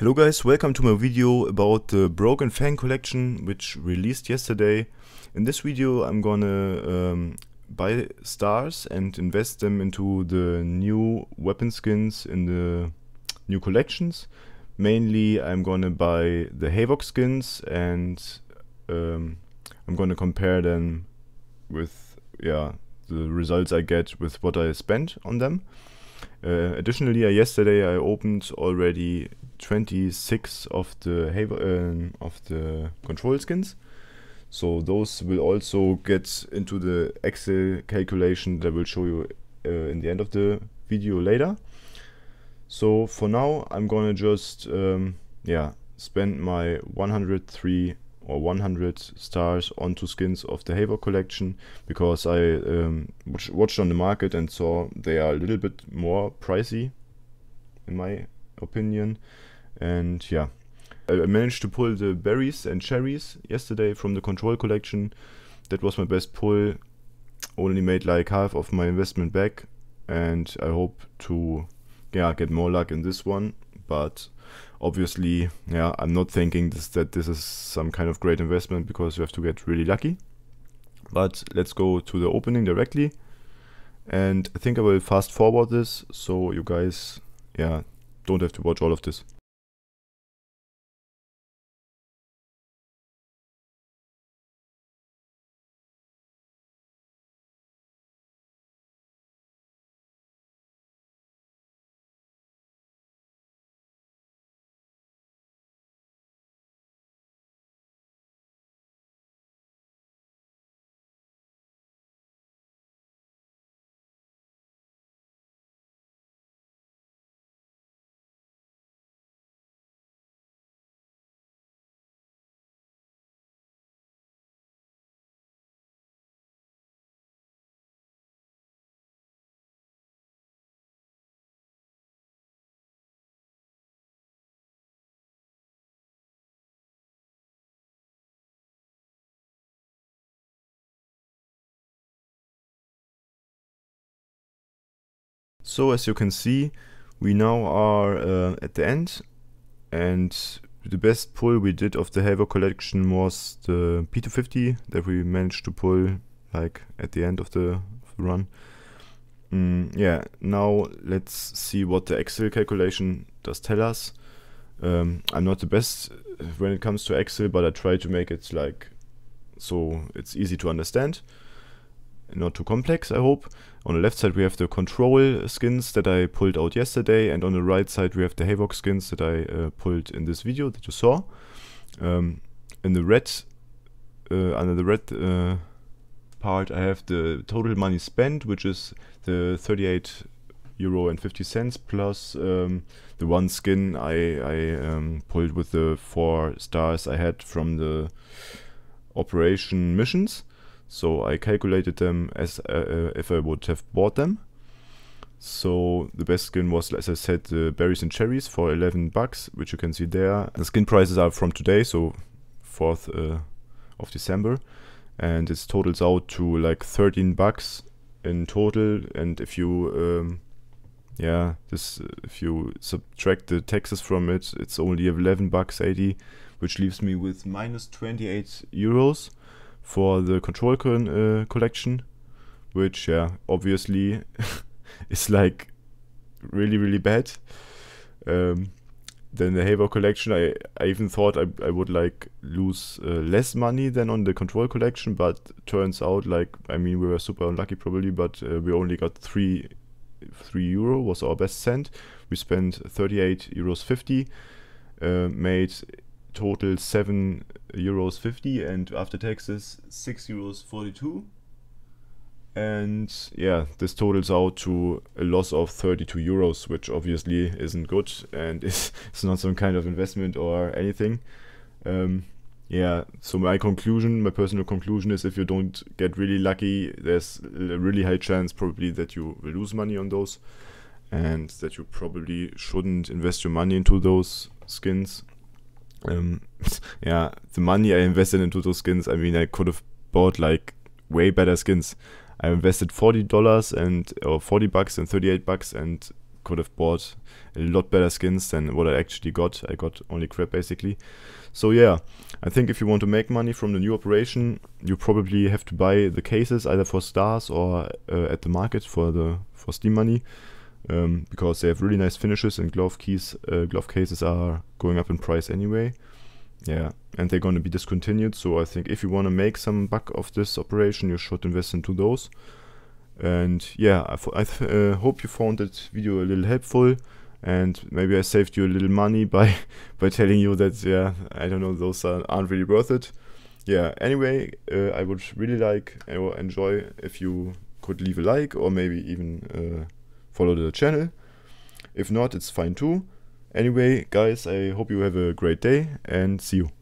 Hello guys, welcome to my video about the Broken Fang collection which released yesterday. In this video I'm gonna um, buy stars and invest them into the new weapon skins in the new collections. Mainly I'm gonna buy the Havok skins and um, I'm gonna compare them with yeah the results I get with what I spent on them. Uh, additionally, uh, yesterday I opened already 26 of the uh, of the control skins. So those will also get into the Excel calculation that I will show you uh, in the end of the video later. So for now, I'm gonna just um, yeah spend my 103 or 100 stars onto skins of the Haver collection because I um, watched on the market and saw they are a little bit more pricey in my opinion and yeah I managed to pull the berries and cherries yesterday from the control collection that was my best pull only made like half of my investment back and I hope to yeah get more luck in this one but obviously, yeah, I'm not thinking this, that this is some kind of great investment because you have to get really lucky. But let's go to the opening directly. And I think I will fast forward this so you guys, yeah, don't have to watch all of this. So as you can see, we now are uh, at the end and the best pull we did of the Haver collection was the P250 that we managed to pull like at the end of the, of the run. Mm, yeah, now let's see what the Excel calculation does tell us. Um, I'm not the best uh, when it comes to Excel, but I try to make it like so it's easy to understand not too complex, I hope. On the left side we have the control skins that I pulled out yesterday, and on the right side we have the Havok skins that I uh, pulled in this video that you saw. Um, in the red, uh, under the red uh, part I have the total money spent, which is the 38 euro and 50 cents plus um, the one skin I, I um, pulled with the four stars I had from the operation missions. So I calculated them as uh, uh, if I would have bought them. So the best skin was, as I said, the berries and cherries for 11 bucks, which you can see there. The skin prices are from today, so 4th uh, of December. And it totals out to like 13 bucks in total. And if you, um, yeah, this if you subtract the taxes from it, it's only 11 bucks 80, which leaves me with minus 28 euros for the control uh, collection, which yeah, obviously is like really really bad. Um, then the Haver collection, I, I even thought I, I would like lose uh, less money than on the control collection, but turns out like I mean we were super unlucky probably, but uh, we only got three three euro was our best cent. We spent 38 euros 50, uh, made total 7 euros 50 and after taxes 6 euros 42 and yeah this totals out to a loss of 32 euros which obviously isn't good and it's not some kind of investment or anything um, yeah so my conclusion my personal conclusion is if you don't get really lucky there's a really high chance probably that you will lose money on those and that you probably shouldn't invest your money into those skins um, ähm, yeah, the money I invested into those skins, I mean, I could have bought like way better skins. I invested forty dollars and or forty bucks and thirty eight bucks and could have bought a lot better skins than what I actually got. I got only crap basically. So yeah, I think if you want to make money from the new operation, you probably have to buy the cases either for stars or uh, at the market for the for Steam money um, because they have really nice finishes and glove keys. Uh, glove cases are going up in price anyway. Yeah, and they're going to be discontinued. So I think if you want to make some buck of this operation, you should invest into those. And yeah, I, uh, hope you found that video a little helpful. And maybe I saved you a little money by by telling you that yeah, I don't know, those are, aren't really worth it. Yeah. Anyway, uh, I would really like or uh, enjoy if you could leave a like or maybe even. Uh, follow the channel. If not, it's fine too. Anyway, guys, I hope you have a great day and see you.